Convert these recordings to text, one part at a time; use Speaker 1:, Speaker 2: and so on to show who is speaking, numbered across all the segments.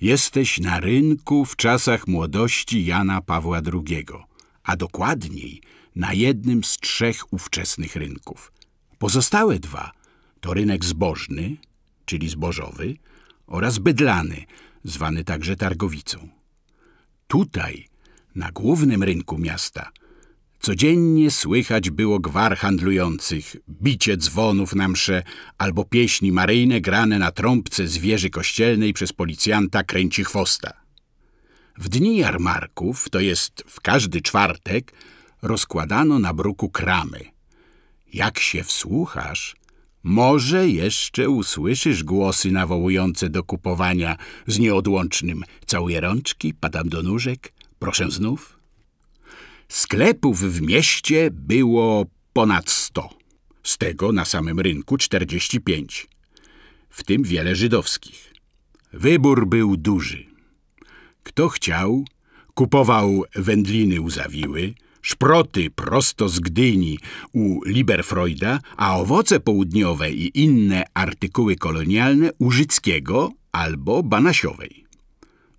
Speaker 1: Jesteś na rynku w czasach młodości Jana Pawła II, a dokładniej na jednym z trzech ówczesnych rynków. Pozostałe dwa to rynek zbożny, czyli zbożowy, oraz bydlany, zwany także targowicą. Tutaj, na głównym rynku miasta, Codziennie słychać było gwar handlujących, bicie dzwonów na msze albo pieśni maryjne grane na trąbce z wieży kościelnej przez policjanta kręci chwosta. W dni jarmarków, to jest w każdy czwartek, rozkładano na bruku kramy. Jak się wsłuchasz, może jeszcze usłyszysz głosy nawołujące do kupowania z nieodłącznym całuję rączki, padam do nóżek, proszę znów. Sklepów w mieście było ponad 100, z tego na samym rynku 45, w tym wiele żydowskich. Wybór był duży. Kto chciał, kupował wędliny u Zawiły, szproty prosto z Gdyni u Liberfreuda, a owoce południowe i inne artykuły kolonialne u Życkiego albo Banasiowej.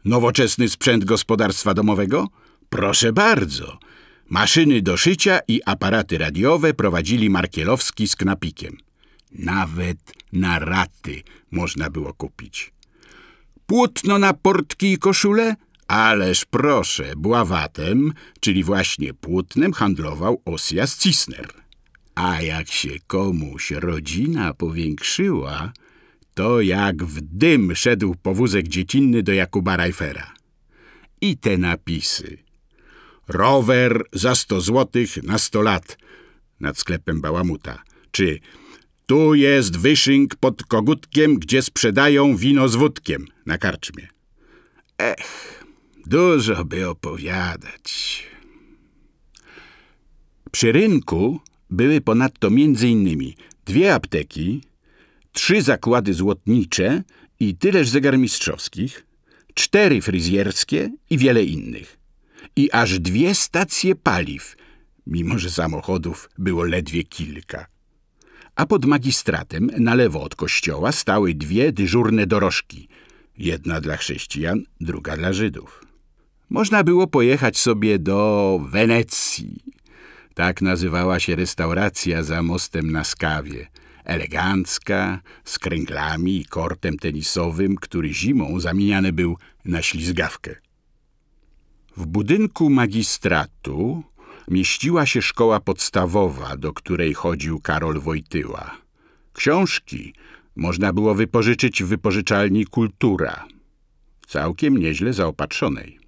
Speaker 1: Nowoczesny sprzęt gospodarstwa domowego? Proszę bardzo – Maszyny do szycia i aparaty radiowe prowadzili Markielowski z Knapikiem. Nawet na raty można było kupić. Płótno na portki i koszule? Ależ proszę, bławatem, czyli właśnie płótnem, handlował Osjas Cisner. A jak się komuś rodzina powiększyła, to jak w dym szedł powózek dziecinny do Jakuba Rajfera. I te napisy – rower za 100 złotych na 100 lat nad sklepem bałamuta, czy tu jest wyszynk pod kogutkiem, gdzie sprzedają wino z wódkiem na karczmie. Ech, dużo by opowiadać. Przy rynku były ponadto m.in. dwie apteki, trzy zakłady złotnicze i tyleż zegarmistrzowskich, cztery fryzjerskie i wiele innych i aż dwie stacje paliw, mimo że samochodów było ledwie kilka. A pod magistratem, na lewo od kościoła, stały dwie dyżurne dorożki. Jedna dla chrześcijan, druga dla Żydów. Można było pojechać sobie do Wenecji. Tak nazywała się restauracja za mostem na Skawie – elegancka, z kręglami i kortem tenisowym, który zimą zamieniany był na ślizgawkę. W budynku magistratu mieściła się szkoła podstawowa, do której chodził Karol Wojtyła. Książki można było wypożyczyć w wypożyczalni Kultura, całkiem nieźle zaopatrzonej.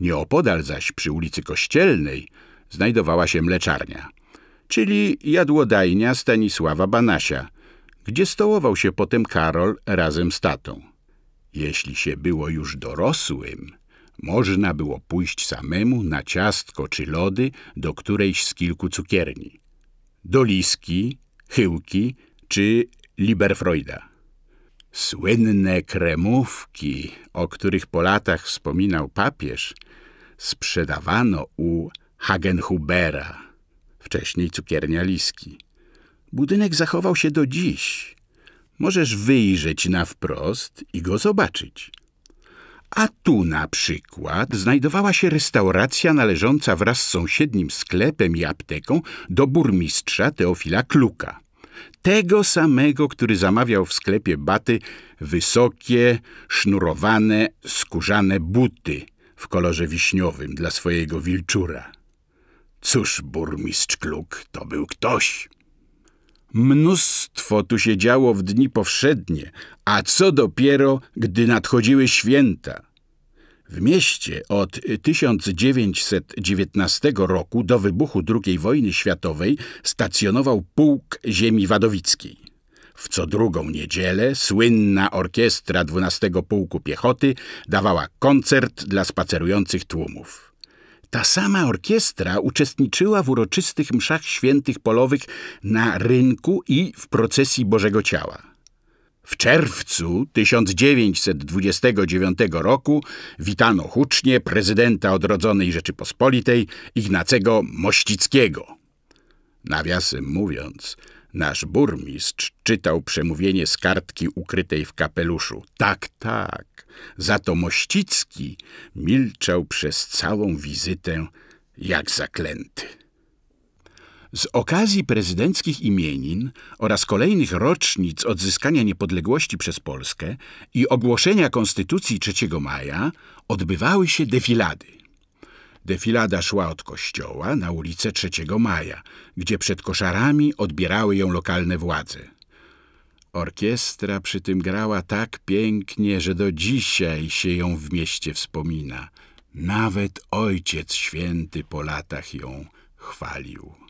Speaker 1: Nieopodal zaś przy ulicy Kościelnej znajdowała się mleczarnia, czyli jadłodajnia Stanisława Banasia, gdzie stołował się potem Karol razem z tatą. Jeśli się było już dorosłym, można było pójść samemu na ciastko czy lody do którejś z kilku cukierni. Do Liski, Chyłki czy Liberfreuda. Słynne kremówki, o których po latach wspominał papież, sprzedawano u Hagenhubera, wcześniej cukiernia Liski. Budynek zachował się do dziś. Możesz wyjrzeć na wprost i go zobaczyć. A tu na przykład znajdowała się restauracja należąca wraz z sąsiednim sklepem i apteką do burmistrza Teofila Kluka. Tego samego, który zamawiał w sklepie baty wysokie, sznurowane, skórzane buty w kolorze wiśniowym dla swojego wilczura. Cóż, burmistrz Kluk to był ktoś. Mnóstwo tu się działo w dni powszednie, a co dopiero, gdy nadchodziły święta. W mieście od 1919 roku do wybuchu II wojny światowej stacjonował pułk ziemi wadowickiej. W co drugą niedzielę słynna orkiestra 12 Pułku Piechoty dawała koncert dla spacerujących tłumów. Ta sama orkiestra uczestniczyła w uroczystych mszach świętych polowych na rynku i w procesji Bożego Ciała. W czerwcu 1929 roku witano hucznie prezydenta odrodzonej Rzeczypospolitej Ignacego Mościckiego. Nawiasem mówiąc, nasz burmistrz czytał przemówienie z kartki ukrytej w kapeluszu. Tak, tak. Za to Mościcki milczał przez całą wizytę jak zaklęty. Z okazji prezydenckich imienin oraz kolejnych rocznic odzyskania niepodległości przez Polskę i ogłoszenia Konstytucji 3 maja odbywały się defilady. Defilada szła od kościoła na ulicę 3 maja, gdzie przed koszarami odbierały ją lokalne władze. Orkiestra przy tym grała tak pięknie, że do dzisiaj się ją w mieście wspomina. Nawet Ojciec Święty po latach ją chwalił.